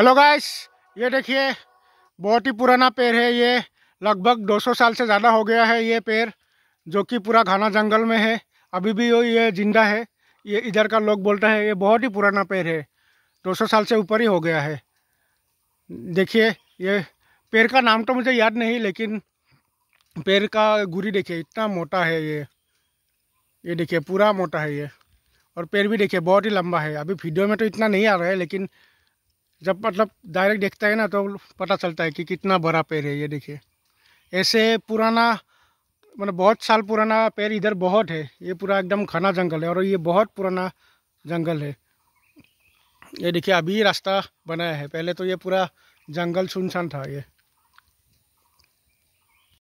hello guys ये देखिए बहुत ही पुराना पेड़ है ये लगभग 200 साल से ज़्यादा हो गया है ये पेड़ जो कि पूरा घाना जंगल में है अभी भी ये जिंदा है ये इधर का लोग बोलता है ये बहुत ही पुराना पेड़ है 200 साल से ऊपर ही हो गया है देखिए ये पेड़ का नाम तो मुझे याद नहीं लेकिन पेड़ का गुरी देखिए इतना मोटा है ये ये देखिए पूरा मोटा है ये और पेड़ भी देखिए बहुत ही लंबा है अभी वीडियो में तो इतना नहीं आ रहा है लेकिन जब मतलब डायरेक्ट देखता है ना तो पता चलता है कि कितना बड़ा पेड़ है ये देखिए ऐसे पुराना मतलब बहुत साल पुराना पेड़ इधर बहुत है ये पूरा एकदम घना जंगल है और ये बहुत पुराना जंगल है ये देखिए अभी रास्ता बनाया है पहले तो ये पूरा जंगल सुनसान था ये